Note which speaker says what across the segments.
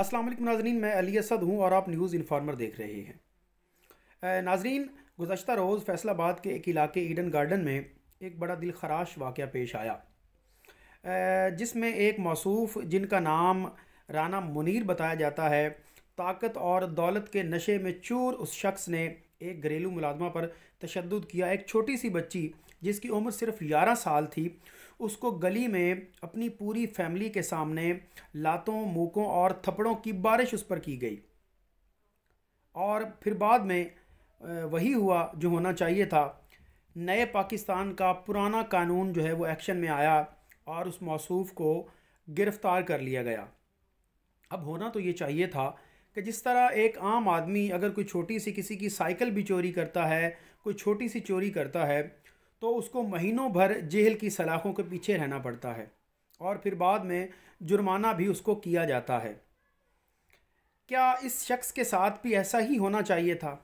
Speaker 1: अस्सलाम वालेकुम नाजरीन मैं अली असद हूँ और आप न्यूज़ इन्फॉर्मर देख रहे हैं नाजरीन गुजशत रोज़ फैसलाबाद के एक इलाके ईडन गार्डन में एक बड़ा दिल खराश वाक़ पेश आया जिसमें एक मौसूफ जिनका नाम राना मुनीर बताया जाता है ताकत और दौलत के नशे में चूर उस शख्स ने एक घरेलू मुलाजमा पर तशद किया एक छोटी सी बच्ची जिसकी उम्र सिर्फ ग्यारह साल थी उसको गली में अपनी पूरी फैमिली के सामने लातों मूकों और थप्पड़ों की बारिश उस पर की गई और फिर बाद में वही हुआ जो होना चाहिए था नए पाकिस्तान का पुराना कानून जो है वो एक्शन में आया और उस मौसूफ को गिरफ़्तार कर लिया गया अब होना तो ये चाहिए था कि जिस तरह एक आम आदमी अगर कोई छोटी सी किसी की साइकिल भी चोरी करता है कोई छोटी सी चोरी करता है तो उसको महीनों भर जेल की सलाखों के पीछे रहना पड़ता है और फिर बाद में जुर्माना भी उसको किया जाता है क्या इस शख्स के साथ भी ऐसा ही होना चाहिए था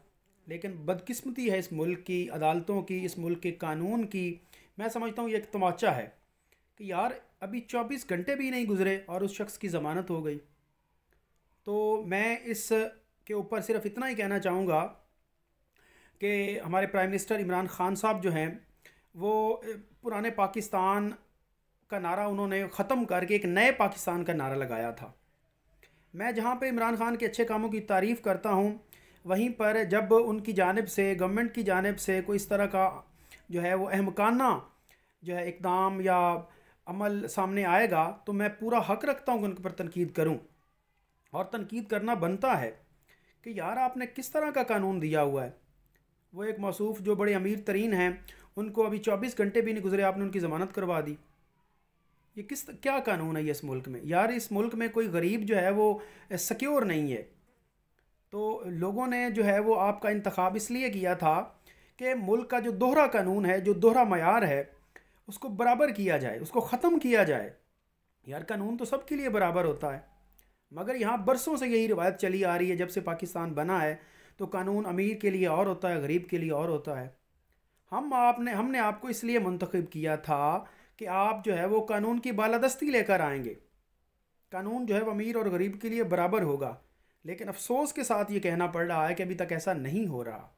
Speaker 1: लेकिन बदकिस्मती है इस मुल्क की अदालतों की इस मुल्क के कानून की मैं समझता हूँ ये एक तमाचा है कि यार अभी चौबीस घंटे भी नहीं गुजरे और उस शख्स की ज़मानत हो गई तो मैं इस के ऊपर सिर्फ इतना ही कहना चाहूँगा कि हमारे प्राइम मिनिस्टर इमरान खान साहब जो हैं वो पुराने पाकिस्तान का नारा उन्होंने ख़त्म करके एक नए पाकिस्तान का नारा लगाया था मैं जहाँ पे इमरान खान के अच्छे कामों की तारीफ़ करता हूँ वहीं पर जब उनकी जानब से गवर्नमेंट की जानब से कोई इस तरह का जो है वो अहमकाना जो है इकदाम या अमल सामने आएगा तो मैं पूरा हक रखता हूँ कि उनके पर तनकीद करूँ और तनकीद करना बनता है कि यार आपने किस तरह का कानून दिया हुआ है वो एक मौसूफ जो बड़े अमीर तरीन हैं उनको अभी चौबीस घंटे भी नहीं गुजरे आपने उनकी ज़मानत करवा दी ये किस क्या कानून है ये इस मुल्क में यार इस मुल्क में कोई गरीब जो है वो सिक्योर नहीं है तो लोगों ने जो है वो आपका इंतखब इसलिए किया था कि मुल्क का जो दोहरा कानून है जो दोहरा मैार है उसको बराबर किया जाए उसको ख़त्म किया जाए यार कानून तो के लिए बराबर होता है मगर यहाँ बरसों से यही रिवायत चली आ रही है जब से पाकिस्तान बना है तो कानून अमीर के लिए और होता है गरीब के लिए और होता है हम आपने हमने आपको इसलिए मंतखब किया था कि आप जो है वो कानून की बालादस्ती लेकर आएंगे कानून जो है वो अमीर और गरीब के लिए बराबर होगा लेकिन अफसोस के साथ ये कहना पड़ रहा है कि अभी तक ऐसा नहीं हो रहा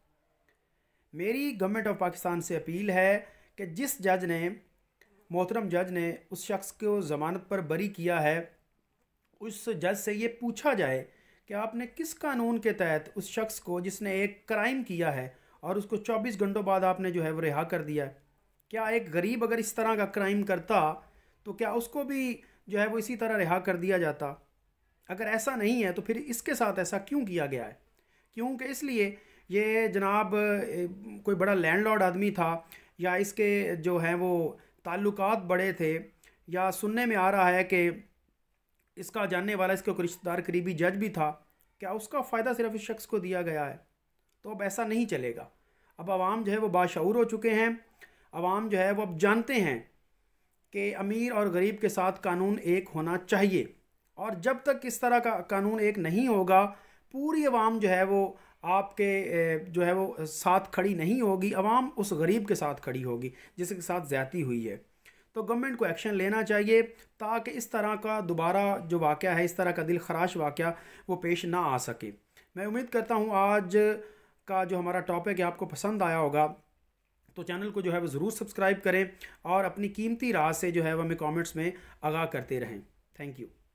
Speaker 1: मेरी गवर्नमेंट ऑफ पाकिस्तान से अपील है कि जिस जज ने मोहतरम जज ने उस शख्स को ज़मानत पर बरी किया है उस जज से ये पूछा जाए कि आपने किस कानून के तहत उस शख्स को जिसने एक क्राइम किया है और उसको 24 घंटों बाद आपने जो है वो रिहा कर दिया है क्या एक गरीब अगर इस तरह का क्राइम करता तो क्या उसको भी जो है वो इसी तरह रिहा कर दिया जाता अगर ऐसा नहीं है तो फिर इसके साथ ऐसा क्यों किया गया है क्योंकि इसलिए ये जनाब कोई बड़ा लैंडलॉर्ड आदमी था या इसके जो हैं वो ताल्लुकात बड़े थे या सुनने में आ रहा है कि इसका जानने वाला इसके रिश्तेदार करीबी जज भी था क्या उसका फ़ायदा सिर्फ इस शख्स को दिया गया है तो अब ऐसा नहीं चलेगा अब आवाम जो है वो बाशूर हो चुके हैं आवाम जो है वो अब जानते हैं कि अमीर और गरीब के साथ कानून एक होना चाहिए और जब तक इस तरह का कानून एक नहीं होगा पूरी आवाम जो है वो आपके जो है वो साथ खड़ी नहीं होगी आवाम उस गरीब के साथ खड़ी होगी जिसके साथ ज़्यादी हुई है तो गवर्नमेंट को एक्शन लेना चाहिए ताकि इस तरह का दोबारा जो वाक़ है इस तरह का दिल खराश वाक़ वो पेश ना आ सके मैं उम्मीद करता हूँ आज का जो हमारा टॉपिक है आपको पसंद आया होगा तो चैनल को जो है वो ज़रूर सब्सक्राइब करें और अपनी कीमती राह से जो है वह हमें कमेंट्स में आगाह करते रहें थैंक यू